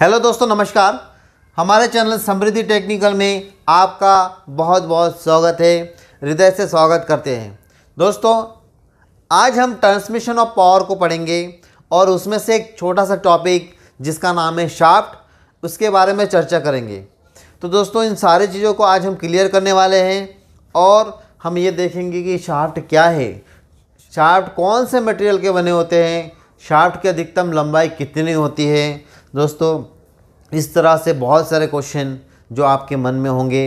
Hello दोस्तों नमस्कार हमारे चैनल समृद्धि टेक्निकल में आपका बहुत बहुत स्वागत है हृदय से स्वागत करते हैं दोस्तों आज हम ट्रांसमिशन ऑफ पावर को पढ़ेंगे और उसमें से एक छोटा सा टॉपिक जिसका नाम है शाफ्ट उसके बारे में चर्चा करेंगे तो दोस्तों इन सारी चीज़ों को आज हम क्लियर करने वाले हैं और हम ये देखेंगे कि शाफ्ट क्या है शाफ्ट कौन से मटेरियल के बने होते हैं शाफ्ट की अधिकतम लंबाई कितनी होती है दोस्तों इस तरह से बहुत सारे क्वेश्चन जो आपके मन में होंगे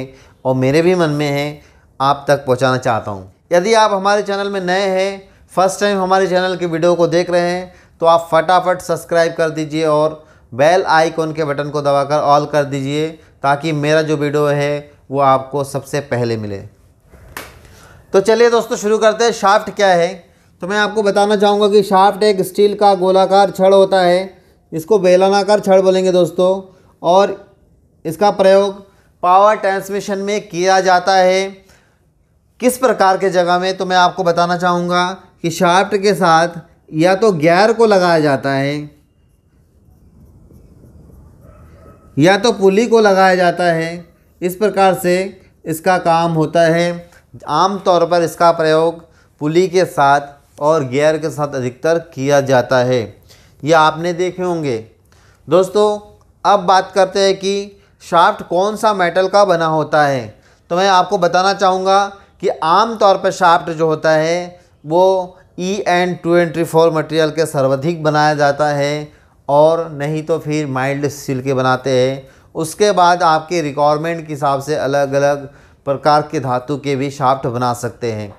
और मेरे भी मन में हैं आप तक पहुंचाना चाहता हूं। यदि आप हमारे चैनल में नए हैं फर्स्ट टाइम हमारे चैनल की वीडियो को देख रहे हैं तो आप फटाफट सब्सक्राइब कर दीजिए और बेल आइकॉन के बटन को दबाकर ऑल कर दीजिए ताकि मेरा जो वीडियो है वो आपको सबसे पहले मिले तो चलिए दोस्तों शुरू करते हैं शाफ्ट क्या है तो मैं आपको बताना चाहूँगा कि शाफ्ट एक स्टील का गोलाकार छड़ होता है इसको बेलनाकार छड़ बोलेंगे दोस्तों और इसका प्रयोग पावर ट्रांसमिशन में किया जाता है किस प्रकार के जगह में तो मैं आपको बताना चाहूँगा कि शाफ्ट के साथ या तो गैर को लगाया जाता है या तो पुली को लगाया जाता है इस प्रकार से इसका काम होता है आम तौर पर इसका प्रयोग पुली के साथ और गियर के साथ अधिकतर किया जाता है ये आपने देखे होंगे दोस्तों अब बात करते हैं कि शाफ्ट कौन सा मेटल का बना होता है तो मैं आपको बताना चाहूँगा कि आम तौर पर शाफ्ट जो होता है वो ई एंड टू ट्री फोर मटेरियल के सर्वाधिक बनाया जाता है और नहीं तो फिर माइल्ड स्टील के बनाते हैं उसके बाद आपके रिक्वायरमेंट के हिसाब से अलग अलग प्रकार के धातु के भी शाफ्ट बना सकते हैं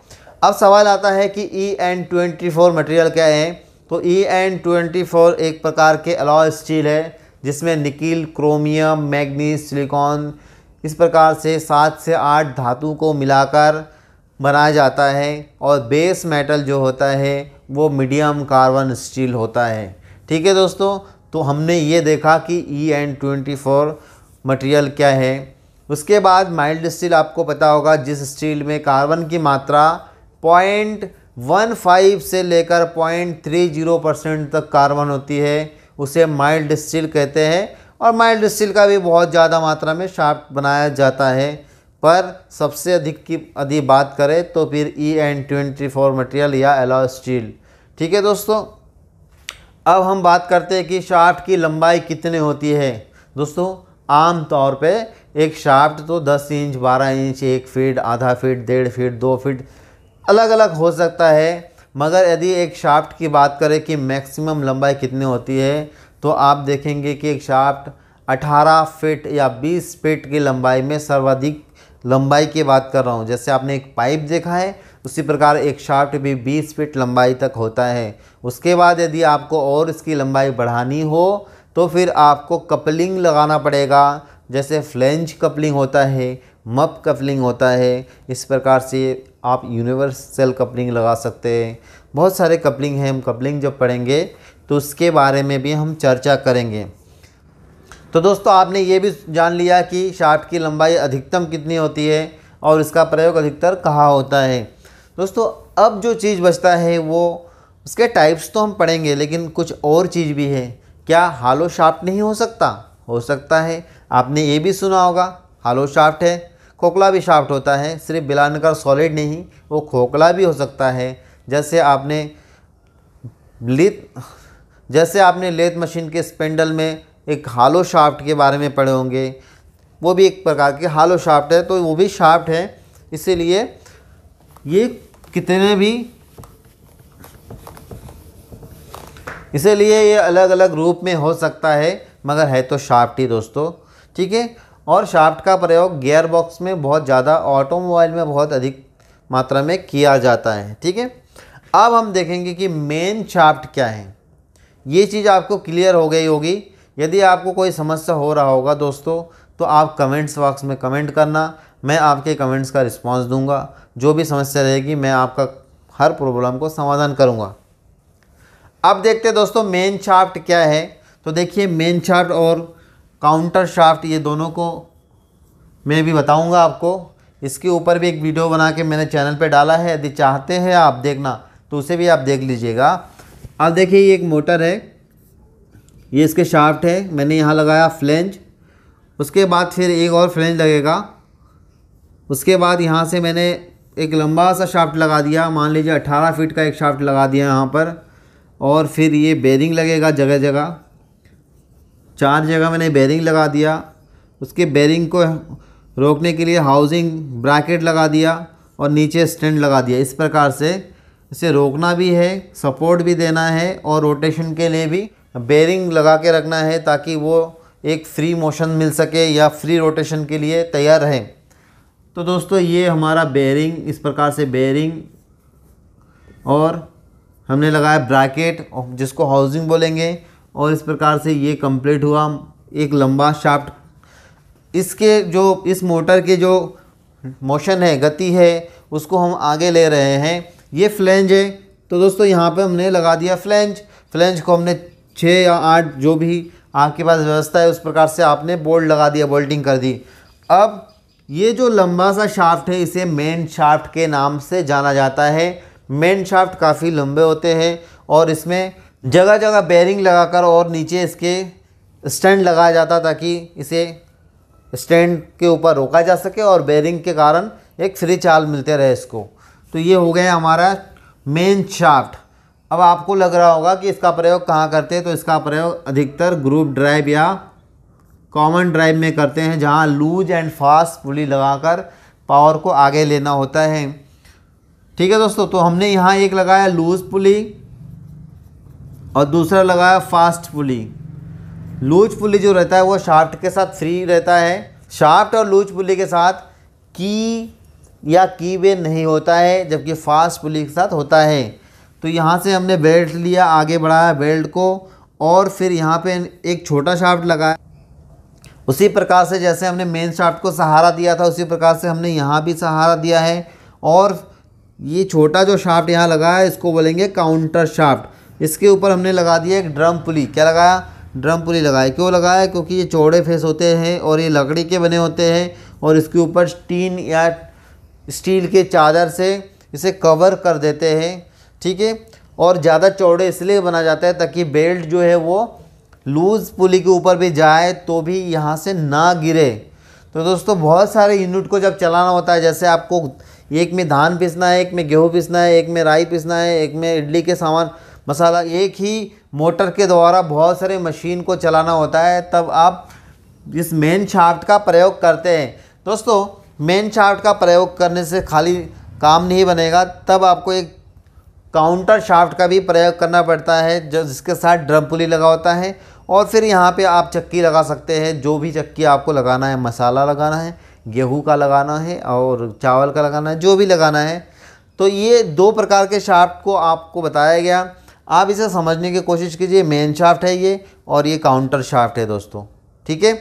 अब सवाल आता है कि E N twenty four material क्या है तो E e N twenty four एक प्रकार के अलॉय स्टील है जिसमें निकिल क्रोमियम मैग्नीज सिलिकॉन इस प्रकार से सात से आठ धातु को मिलाकर बनाया जाता है और बेस मेटल जो होता है वो मीडियम कार्बन स्टील होता है ठीक है दोस्तों तो हमने ये देखा कि E e N twenty four material क्या है उसके बाद माइल्ड स्टील आपको पता होगा जिस स्टील में कार्बन की मात्रा पॉइंट वन फाइव से लेकर पॉइंट थ्री जीरो परसेंट तक कार्बन होती है उसे माइल्ड स्टील कहते हैं और माइल्ड स्टील का भी बहुत ज़्यादा मात्रा में शार्प बनाया जाता है पर सबसे अधिक की यदि बात करें तो फिर E N twenty four material या एलॉय स्टील ठीक है दोस्तों अब हम बात करते हैं कि शाफ्ट की लंबाई कितनी होती है दोस्तों आम तौर पे एक शाफ्ट तो 10 इंच 12 इंच एक फीट आधा फीट डेढ़ फीट दो फीट अलग अलग हो सकता है मगर यदि एक शाफ्ट की बात करें कि मैक्सिमम लंबाई कितनी होती है तो आप देखेंगे कि एक शाफ्ट 18 फीट या 20 फीट की लंबाई में सर्वाधिक लंबाई की बात कर रहा हूँ जैसे आपने एक पाइप देखा है उसी प्रकार एक शाफ्ट भी 20 फीट लंबाई तक होता है उसके बाद यदि आपको और इसकी लंबाई बढ़ानी हो तो फिर आपको कपलिंग लगाना पड़ेगा जैसे फ्लेंज कपलिंग होता है मप कपलिंग होता है इस प्रकार से आप यूनिवर्सल कपलिंग लगा सकते हैं बहुत सारे कपलिंग हैं हम कपलिंग जब पढ़ेंगे तो उसके बारे में भी हम चर्चा करेंगे तो दोस्तों आपने ये भी जान लिया कि शाफ्ट की लंबाई अधिकतम कितनी होती है और इसका प्रयोग अधिकतर कहाँ होता है दोस्तों अब जो चीज़ बचता है वो उसके टाइप्स तो हम पढ़ेंगे लेकिन कुछ और चीज़ भी है क्या हालो शाफ्ट नहीं हो सकता हो सकता है आपने ये भी सुना होगा हालो शाफ्ट है खोखला भी शाफ्ट होता है सिर्फ बिलानकर सॉलिड नहीं वो खोखला भी हो सकता है जैसे आपने लेत जैसे आपने लेथ मशीन के स्पेंडल में एक हालो शाफ्ट के बारे में पढ़े होंगे वो भी एक प्रकार के हालो शाफ्ट है तो वो भी शाफ्ट है इसीलिए ये कितने भी इसीलिए ये अलग अलग रूप में हो सकता है मगर है तो शाफ्ट ही दोस्तों ठीक है और शाफ्ट का प्रयोग गियरबॉक्स में बहुत ज़्यादा ऑटोमोबाइल में बहुत अधिक मात्रा में किया जाता है ठीक है अब हम देखेंगे कि मेन शाफ्ट क्या है ये चीज़ आपको क्लियर हो गई होगी यदि आपको कोई समस्या हो रहा होगा दोस्तों तो आप कमेंट्स बॉक्स में कमेंट करना मैं आपके कमेंट्स का रिस्पांस दूंगा जो भी समस्या रहेगी मैं आपका हर प्रॉब्लम को समाधान करूंगा अब देखते हैं दोस्तों मेन शाफ्ट क्या है तो देखिए मेन शाफ्ट और काउंटर शाफ्ट ये दोनों को मैं भी बताऊंगा आपको इसके ऊपर भी एक वीडियो बना के मैंने चैनल पे डाला है यदि चाहते हैं आप देखना तो उसे भी आप देख लीजिएगा अब देखिए ये एक मोटर है ये इसके शाफ्ट है मैंने यहाँ लगाया फ्लेंज उसके बाद फिर एक और फ्लेंज लगेगा उसके बाद यहाँ से मैंने एक लंबा सा शाफ्ट लगा दिया मान लीजिए अट्ठारह फीट का एक शाफ्ट लगा दिया यहाँ पर और फिर ये बेरिंग लगेगा जगह जगह चार जगह मैंने बैरिंग लगा दिया उसके बैरिंग को रोकने के लिए हाउसिंग ब्रैकेट लगा दिया और नीचे स्टैंड लगा दिया इस प्रकार से इसे रोकना भी है सपोर्ट भी देना है और रोटेशन के लिए भी बेरिंग लगा के रखना है ताकि वो एक फ्री मोशन मिल सके या फ्री रोटेशन के लिए तैयार रहे तो दोस्तों ये हमारा बेरिंग इस प्रकार से बेरिंग और हमने लगाया ब्रैकेट जिसको हाउसिंग बोलेंगे और इस प्रकार से ये कंप्लीट हुआ एक लंबा शाफ्ट इसके जो इस मोटर के जो मोशन है गति है उसको हम आगे ले रहे हैं ये फ्लेंज है तो दोस्तों यहाँ पे हमने लगा दिया फ्लेंज फ्लेंज को हमने छः या आठ जो भी आपके पास व्यवस्था है उस प्रकार से आपने बोल्ट लगा दिया बोल्टिंग कर दी अब ये जो लंबा सा शाफ्ट है इसे मेन शाफ्ट के नाम से जाना जाता है मेन शाफ्ट काफ़ी लंबे होते हैं और इसमें जगह जगह बेरिंग लगाकर और नीचे इसके स्टैंड लगाया जाता ताकि इसे स्टैंड के ऊपर रोका जा सके और बैरिंग के कारण एक फ्री चाल मिलते रहे इसको तो ये हो गया हमारा मेन शाफ्ट अब आपको लग रहा होगा कि इसका प्रयोग कहाँ करते हैं तो इसका प्रयोग अधिकतर ग्रुप ड्राइव या कॉमन ड्राइव में करते हैं जहाँ लूज एंड फास्ट पुली लगाकर पावर को आगे लेना होता है ठीक है दोस्तों तो हमने यहाँ एक लगाया लूज पुली और दूसरा लगाया फास्ट पुली लूज पुली जो रहता है वो शाफ्ट के साथ फ्री रहता है शाफ्ट और लूज पुली के साथ की या की वे नहीं होता है जबकि फास्ट पुली के साथ होता है तो यहाँ से हमने बेल्ट लिया आगे बढ़ाया बेल्ट को और फिर यहाँ पे एक छोटा शाफ्ट लगाया उसी प्रकार से जैसे हमने मेन शाफ्ट को सहारा दिया था उसी प्रकार से हमने यहाँ भी सहारा दिया है और ये छोटा जो शाफ्ट यहाँ लगा है इसको बोलेंगे काउंटर शाफ्ट इसके ऊपर हमने लगा दिया एक ड्रम पुली क्या लगाया ड्रम पुली लगाया क्यों लगाया क्योंकि ये चौड़े फेस होते हैं और ये लकड़ी के बने होते हैं और इसके ऊपर टीन या स्टील के चादर से इसे कवर कर देते हैं ठीक है और ज़्यादा चौड़े इसलिए बना जाता है ताकि बेल्ट जो है वो लूज़ पुली के ऊपर भी जाए तो भी यहाँ से ना गिरे तो दोस्तों बहुत सारे यूनिट को जब चलाना होता है जैसे आपको एक में धान पीसना है एक में गेहूँ पीसना है एक में राई पीसना है एक में इडली के सामान मसाला एक ही मोटर के द्वारा बहुत सारे मशीन को चलाना होता है तब आप इस मेन शाफ्ट का प्रयोग करते हैं दोस्तों मेन शाफ्ट का प्रयोग करने से खाली काम नहीं बनेगा तब आपको एक काउंटर शाफ्ट का भी प्रयोग करना पड़ता है जो जिसके साथ ड्रम पुली लगा होता है और फिर यहाँ पे आप चक्की लगा सकते हैं जो भी चक्की आपको लगाना है मसाला लगाना है गेहूं का लगाना है और चावल का लगाना है जो भी लगाना है तो ये दो प्रकार के शाफ्ट को आपको बताया गया आप इसे समझने की कोशिश कीजिए मेन शाफ्ट है ये और ये काउंटर शाफ्ट है दोस्तों ठीक है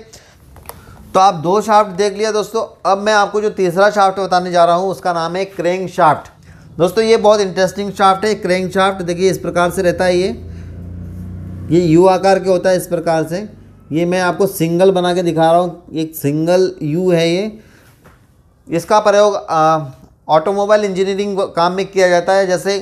तो आप दो शाफ्ट देख लिया दोस्तों अब मैं आपको जो तीसरा शाफ्ट बताने जा रहा हूँ उसका नाम है क्रेंग शाफ्ट दोस्तों ये बहुत इंटरेस्टिंग शाफ्ट है क्रेंग शाफ्ट देखिए इस प्रकार से रहता है ये ये यू आकार के होता है इस प्रकार से ये मैं आपको सिंगल बना के दिखा रहा हूँ एक सिंगल यू है ये इसका प्रयोग ऑटोमोबाइल इंजीनियरिंग काम में किया जाता है जैसे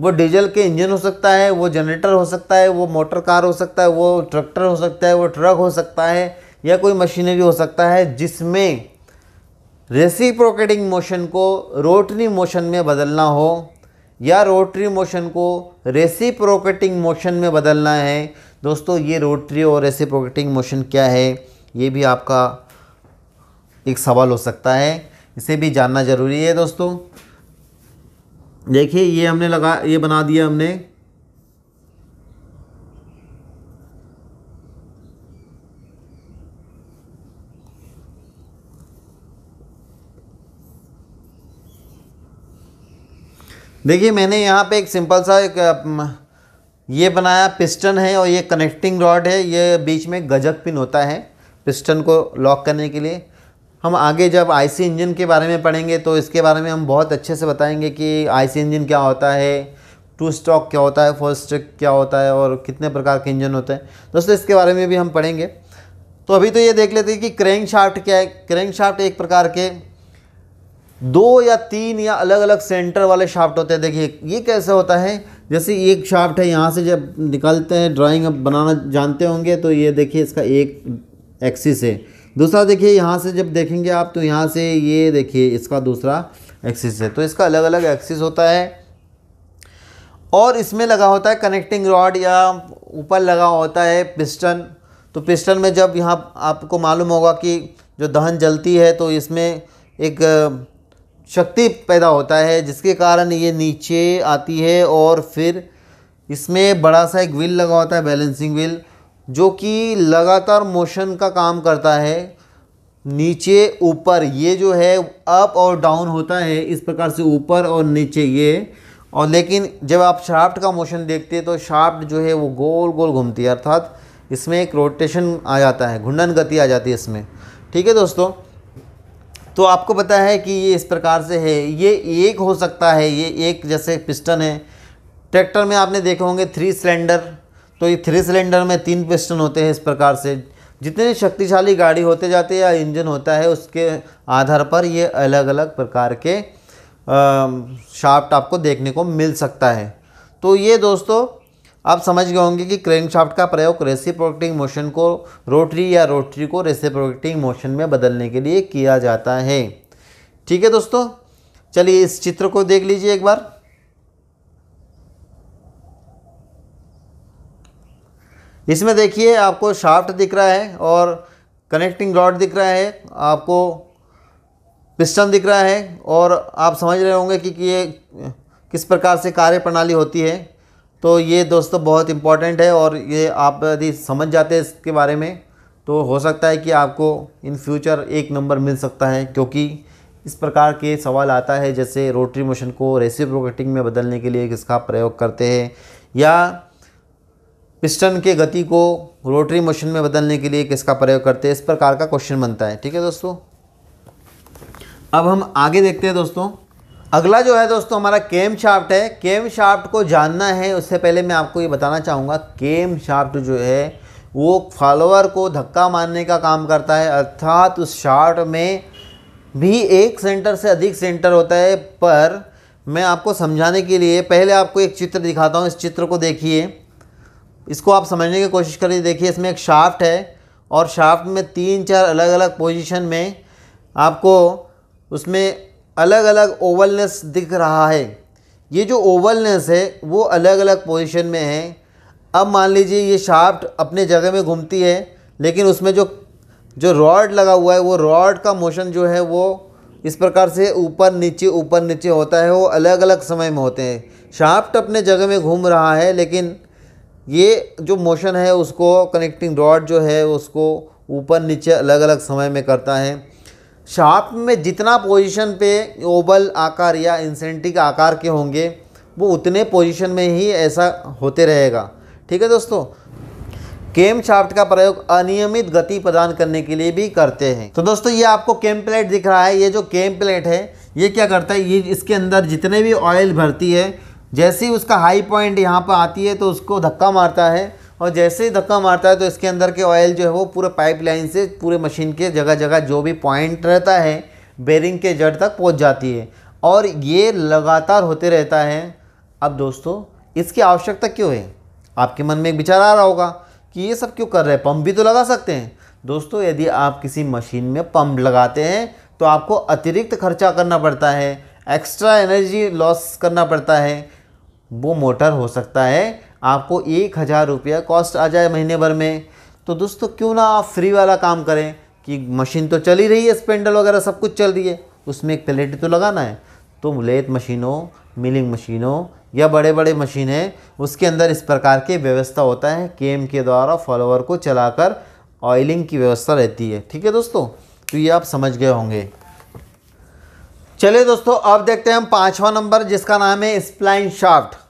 वो डीजल के इंजन हो सकता है वो जनरेटर हो सकता है वो मोटर कार हो सकता है वो ट्रैक्टर हो सकता है वो ट्रक हो सकता है या कोई मशीनरी हो सकता है जिसमें रेसिप्रोकेटिंग मोशन को रोटरी मोशन में बदलना हो या रोटरी मोशन को रेसिप्रोकेटिंग मोशन में बदलना है दोस्तों ये रोटरी और रेसिप्रोकेटिंग मोशन क्या है ये भी आपका एक सवाल हो सकता है इसे भी जानना ज़रूरी है दोस्तों देखिए ये हमने लगा ये बना दिया हमने देखिए मैंने यहाँ पे एक सिंपल सा एक ये बनाया पिस्टन है और ये कनेक्टिंग रॉड है ये बीच में गजक पिन होता है पिस्टन को लॉक करने के लिए हम आगे जब आईसी इंजन के बारे में पढ़ेंगे तो इसके बारे में हम बहुत अच्छे से बताएंगे कि आईसी इंजन क्या होता है टू स्टॉक क्या होता है फोर स्टॉक क्या होता है और कितने प्रकार के इंजन होते हैं दोस्तों इसके बारे में भी हम पढ़ेंगे तो अभी तो ये देख लेते हैं कि क्रैंक शाफ्ट क्या है क्रैंक शाफ्ट एक प्रकार के दो या तीन या अलग अलग सेंटर वाले शाफ्ट होते हैं देखिए ये कैसे होता है जैसे एक शाफ्ट है यहाँ से जब निकालते हैं ड्राइंग अब बनाना जानते होंगे तो ये देखिए इसका एक एक्सिस है दूसरा देखिए यहाँ से जब देखेंगे आप तो यहाँ से ये देखिए इसका दूसरा एक्सिस है तो इसका अलग अलग एक्सिस होता है और इसमें लगा होता है कनेक्टिंग रॉड या ऊपर लगा होता है पिस्टन तो पिस्टन में जब यहाँ आपको मालूम होगा कि जो दहन जलती है तो इसमें एक शक्ति पैदा होता है जिसके कारण ये नीचे आती है और फिर इसमें बड़ा सा एक व्हील लगा होता है बैलेंसिंग व्हील जो कि लगातार मोशन का काम करता है नीचे ऊपर ये जो है अप और डाउन होता है इस प्रकार से ऊपर और नीचे ये और लेकिन जब आप शाफ्ट का मोशन देखते हैं तो शाफ्ट जो है वो गोल गोल घूमती है अर्थात इसमें एक रोटेशन आ जाता है घुंडन गति आ जाती है इसमें ठीक है दोस्तों तो आपको पता है कि ये इस प्रकार से है ये एक हो सकता है ये एक जैसे पिस्टन है ट्रैक्टर में आपने देखे होंगे थ्री सिलेंडर तो ये थ्री सिलेंडर में तीन पिस्टन होते हैं इस प्रकार से जितने शक्तिशाली गाड़ी होते जाते या इंजन होता है उसके आधार पर ये अलग अलग प्रकार के शाफ्ट आपको देखने को मिल सकता है तो ये दोस्तों आप समझ गए होंगे कि क्रेन शाफ्ट का प्रयोग रेसिप्रोकेटिंग मोशन को रोटरी या रोटरी को रेसिप्रोकेटिंग मोशन में बदलने के लिए किया जाता है ठीक है दोस्तों चलिए इस चित्र को देख लीजिए एक बार इसमें देखिए आपको शाफ्ट दिख रहा है और कनेक्टिंग रॉड दिख रहा है आपको पिस्टन दिख रहा है और आप समझ रहे होंगे कि, कि ये किस प्रकार से कार्य प्रणाली होती है तो ये दोस्तों बहुत इम्पॉर्टेंट है और ये आप यदि समझ जाते हैं इसके बारे में तो हो सकता है कि आपको इन फ्यूचर एक नंबर मिल सकता है क्योंकि इस प्रकार के सवाल आता है जैसे रोटरी मोशन को रेसिप्रोकेटिंग में बदलने के लिए किसका प्रयोग करते हैं या पिस्टन के गति को रोटरी मोशन में बदलने के लिए किसका प्रयोग करते हैं इस प्रकार का क्वेश्चन बनता है ठीक है दोस्तों अब हम आगे देखते हैं दोस्तों अगला जो है दोस्तों हमारा केम शाफ्ट है केम शाफ्ट को जानना है उससे पहले मैं आपको ये बताना चाहूँगा केम शाफ्ट जो है वो फॉलोअर को धक्का मारने का काम करता है अर्थात उस शाफ्ट में भी एक सेंटर से अधिक सेंटर होता है पर मैं आपको समझाने के लिए पहले आपको एक चित्र दिखाता हूँ इस चित्र को देखिए इसको आप समझने की कोशिश करिए देखिए इसमें एक शाफ्ट है और शाफ्ट में तीन चार अलग अलग पोजीशन में आपको उसमें अलग अलग ओवलनेस दिख रहा है ये जो ओवलनेस है वो अलग अलग पोजीशन में है अब मान लीजिए ये शाफ्ट अपने जगह में घूमती है लेकिन उसमें जो जो रॉड लगा हुआ है वो रॉड का मोशन जो है वो इस प्रकार से ऊपर नीचे ऊपर नीचे होता है वो अलग अलग समय में होते हैं शाफ्ट अपने जगह में घूम रहा है लेकिन ये जो मोशन है उसको कनेक्टिंग रॉड जो है उसको ऊपर नीचे अलग अलग समय में करता है शाप में जितना पोजीशन पे ओबल आकार या इंसेंटिक आकार के होंगे वो उतने पोजीशन में ही ऐसा होते रहेगा ठीक है दोस्तों केम शाफ्ट का प्रयोग अनियमित गति प्रदान करने के लिए भी करते हैं तो दोस्तों ये आपको केम प्लेट दिख रहा है ये जो केम प्लेट है ये क्या करता है ये इसके अंदर जितने भी ऑयल भरती है जैसे ही उसका हाई पॉइंट यहाँ पर आती है तो उसको धक्का मारता है और जैसे ही धक्का मारता है तो इसके अंदर के ऑयल जो है वो पूरे पाइपलाइन से पूरे मशीन के जगह जगह जो भी पॉइंट रहता है बेरिंग के जड़ तक पहुँच जाती है और ये लगातार होते रहता है अब दोस्तों इसकी आवश्यकता क्यों है आपके मन में एक विचार आ रहा होगा कि ये सब क्यों कर रहे हैं पंप भी तो लगा सकते हैं दोस्तों यदि आप किसी मशीन में पंप लगाते हैं तो आपको अतिरिक्त खर्चा करना पड़ता है एक्स्ट्रा एनर्जी लॉस करना पड़ता है वो मोटर हो सकता है आपको एक हज़ार रुपया कॉस्ट आ जाए महीने भर में तो दोस्तों क्यों ना आप फ्री वाला काम करें कि मशीन तो चल ही रही है स्पेंडल वगैरह सब कुछ चल रही है उसमें एक प्लेट तो लगाना है तो लेथ मशीनों मिलिंग मशीनों या बड़े बड़े मशीन है उसके अंदर इस प्रकार के व्यवस्था होता है केम के द्वारा फॉलोवर को चलाकर ऑयलिंग की व्यवस्था रहती है ठीक है दोस्तों तो ये आप समझ गए होंगे चलिए दोस्तों अब देखते हैं हम पाँचवा नंबर जिसका नाम है स्प्लाइन शाफ्ट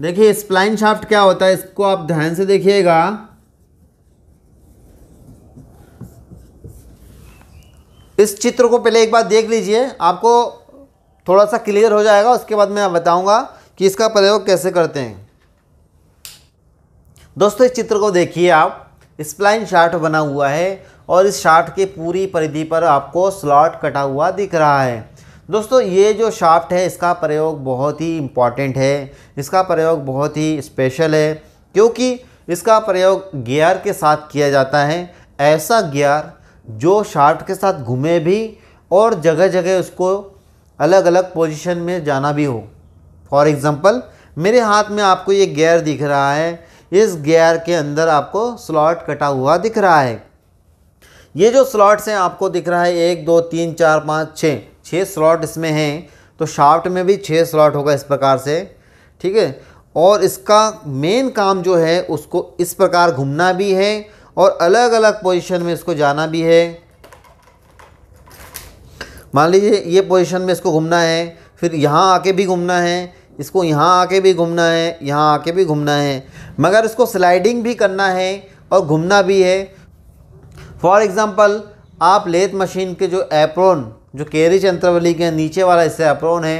देखिए स्प्लाइन शाफ्ट क्या होता है इसको आप ध्यान से देखिएगा इस चित्र को पहले एक बार देख लीजिए आपको थोड़ा सा क्लियर हो जाएगा उसके बाद मैं बताऊंगा कि इसका प्रयोग कैसे करते हैं दोस्तों इस चित्र को देखिए आप स्प्लाइन शार्ट बना हुआ है और इस शार्ट के पूरी परिधि पर आपको स्लॉट कटा हुआ दिख रहा है दोस्तों ये जो शाफ्ट है इसका प्रयोग बहुत ही इम्पॉर्टेंट है इसका प्रयोग बहुत ही स्पेशल है क्योंकि इसका प्रयोग गियर के साथ किया जाता है ऐसा गियर जो शाफ्ट के साथ घूमे भी और जगह जगह उसको अलग अलग पोजीशन में जाना भी हो फॉर एग्ज़ाम्पल मेरे हाथ में आपको ये गियर दिख रहा है इस गियर के अंदर आपको स्लॉट कटा हुआ दिख रहा है ये जो स्लॉट्स हैं आपको दिख रहा है एक दो तीन चार पाँच छः छः स्लॉट इसमें हैं तो शाफ्ट में भी छः स्लॉट होगा इस प्रकार से ठीक है और इसका मेन काम जो है उसको इस प्रकार घूमना भी है और अलग अलग पोजीशन में इसको जाना भी है मान लीजिए ये पोजीशन में इसको घूमना है फिर यहाँ आके भी घूमना है इसको यहाँ आके भी घूमना है यहाँ आके भी घूमना है मगर इसको स्लाइडिंग भी करना है और घूमना भी है फॉर एग्ज़ाम्पल आप लेथ मशीन के जो एप्रोन जो केरी चंद्रवली के नीचे वाला हिस्सा अप्रोन है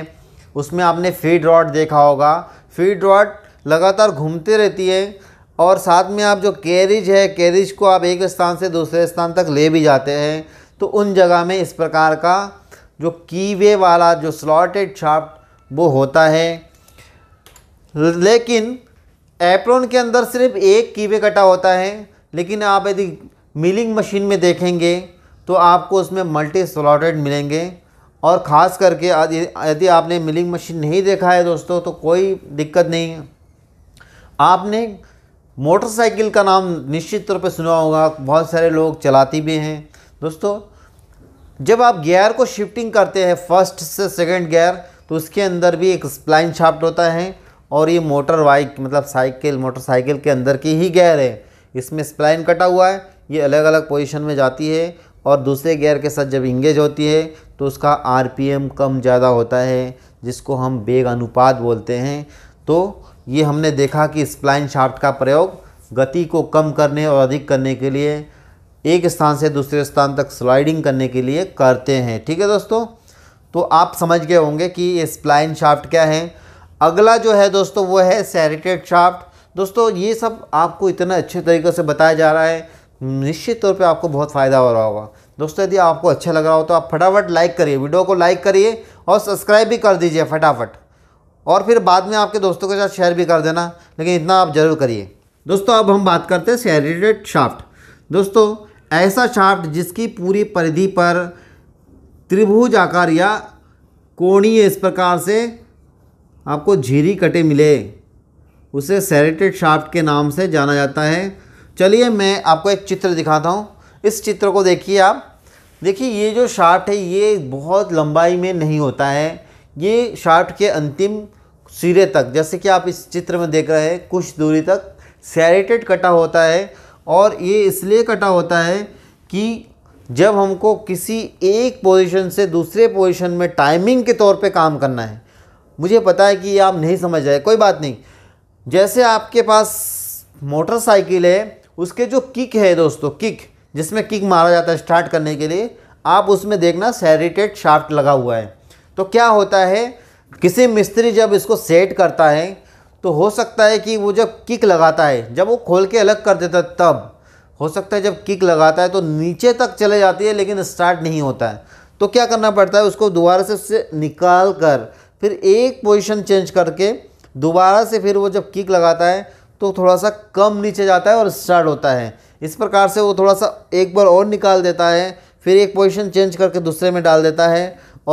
उसमें आपने फीड रॉड देखा होगा फीड रॉड लगातार घूमती रहती है और साथ में आप जो कैरिज है कैरिज को आप एक स्थान से दूसरे स्थान तक ले भी जाते हैं तो उन जगह में इस प्रकार का जो कीवे वाला जो स्लॉटेड शाफ्ट वो होता है लेकिन एप्रोन के अंदर सिर्फ एक कीवे कटा होता है लेकिन आप यदि मिलिंग मशीन में देखेंगे तो आपको उसमें मल्टी स्लॉटेड मिलेंगे और ख़ास करके यदि आपने मिलिंग मशीन नहीं देखा है दोस्तों तो कोई दिक्कत नहीं है आपने मोटरसाइकिल का नाम निश्चित तौर पर सुना होगा बहुत सारे लोग चलाती भी हैं दोस्तों जब आप गियर को शिफ्टिंग करते हैं फर्स्ट से सेकंड गियर तो उसके अंदर भी एक स्प्लाइन शाफ्ट होता है और ये मोटर बाइक मतलब साइकिल मोटरसाइकिल के अंदर की ही गियर है इसमें स्प्लाइन कटा हुआ है ये अलग अलग पोजिशन में जाती है और दूसरे गियर के साथ जब इंगेज होती है तो उसका आरपीएम कम ज़्यादा होता है जिसको हम बेग अनुपात बोलते हैं तो ये हमने देखा कि स्प्लाइन शाफ्ट का प्रयोग गति को कम करने और अधिक करने के लिए एक स्थान से दूसरे स्थान तक स्लाइडिंग करने के लिए करते हैं ठीक है दोस्तों तो आप समझ गए होंगे कि ये स्प्लाइन शाफ्ट क्या है अगला जो है दोस्तों वो है सैरिटेड शाफ्ट दोस्तों ये सब आपको इतना अच्छे तरीके से बताया जा रहा है निश्चित तौर पे आपको बहुत फ़ायदा हो रहा होगा दोस्तों यदि आपको अच्छा लग रहा हो तो आप फटाफट लाइक करिए वीडियो को लाइक करिए और सब्सक्राइब भी कर दीजिए फटाफट और फिर बाद में आपके दोस्तों के साथ शेयर भी कर देना लेकिन इतना आप ज़रूर करिए दोस्तों अब हम बात करते हैं सेरेटेड शाफ्ट दोस्तों ऐसा शाफ्ट जिसकी पूरी परिधि पर त्रिभुज आकार या कोणीय इस प्रकार से आपको झीरी कटे मिले उसे सैरेटेड शाफ्ट के नाम से जाना जाता है चलिए मैं आपको एक चित्र दिखाता हूँ इस चित्र को देखिए आप देखिए ये जो शार्ट है ये बहुत लंबाई में नहीं होता है ये शार्ट के अंतिम सिरे तक जैसे कि आप इस चित्र में देख रहे हैं कुछ दूरी तक सैरेटेड कटा होता है और ये इसलिए कटा होता है कि जब हमको किसी एक पोजीशन से दूसरे पोजीशन में टाइमिंग के तौर पे काम करना है मुझे पता है कि ये आप नहीं समझ रहे कोई बात नहीं जैसे आपके पास मोटरसाइकिल है उसके जो किक है दोस्तों किक जिसमें किक मारा जाता है स्टार्ट करने के लिए आप उसमें देखना सैरिटेड शाफ्ट लगा हुआ है तो क्या होता है किसी मिस्त्री जब इसको सेट करता है तो हो सकता है कि वो जब किक लगाता है जब वो खोल के अलग कर देता है तब हो सकता है जब किक लगाता है तो नीचे तक चले जाती है लेकिन स्टार्ट नहीं होता है तो क्या करना पड़ता है उसको दोबारा से उससे निकाल कर फिर एक पोजीशन चेंज करके दोबारा से फिर वो जब किक लगाता है तो थोड़ा सा कम नीचे जाता है और स्टार्ट होता है इस प्रकार से वो थोड़ा सा एक बार और निकाल देता है फिर एक पोजीशन चेंज करके दूसरे में डाल देता है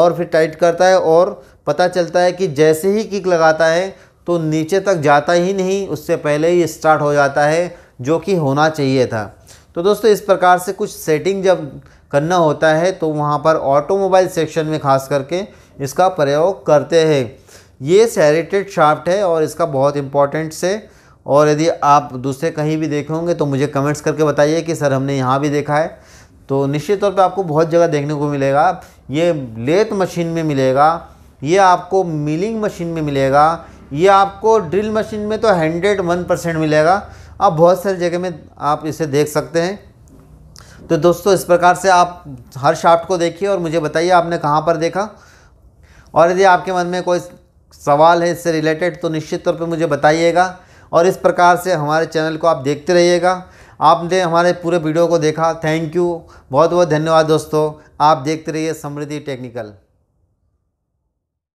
और फिर टाइट करता है और पता चलता है कि जैसे ही किक लगाता है तो नीचे तक जाता ही नहीं उससे पहले ही स्टार्ट हो जाता है जो कि होना चाहिए था तो दोस्तों इस प्रकार से कुछ सेटिंग जब करना होता है तो वहाँ पर ऑटोमोबाइल सेक्शन में खास करके इसका प्रयोग करते हैं ये सैरेटेड शाफ्ट है और इसका बहुत इम्पोर्टेंट से और यदि आप दूसरे कहीं भी देखे होंगे तो मुझे कमेंट्स करके बताइए कि सर हमने यहाँ भी देखा है तो निश्चित तौर पे आपको बहुत जगह देखने को मिलेगा ये लेथ मशीन में मिलेगा ये आपको मिलिंग मशीन में मिलेगा ये आपको ड्रिल मशीन में तो हंड्रेड वन परसेंट मिलेगा आप बहुत सारी जगह में आप इसे देख सकते हैं तो दोस्तों इस प्रकार से आप हर शाफ्ट को देखिए और मुझे बताइए आपने कहाँ पर देखा और यदि आपके मन में कोई सवाल है इससे रिलेटेड तो निश्चित तौर पे मुझे बताइएगा और इस प्रकार से हमारे चैनल को आप देखते रहिएगा आपने हमारे पूरे वीडियो को देखा थैंक यू बहुत बहुत धन्यवाद दोस्तों आप देखते रहिए समृद्धि टेक्निकल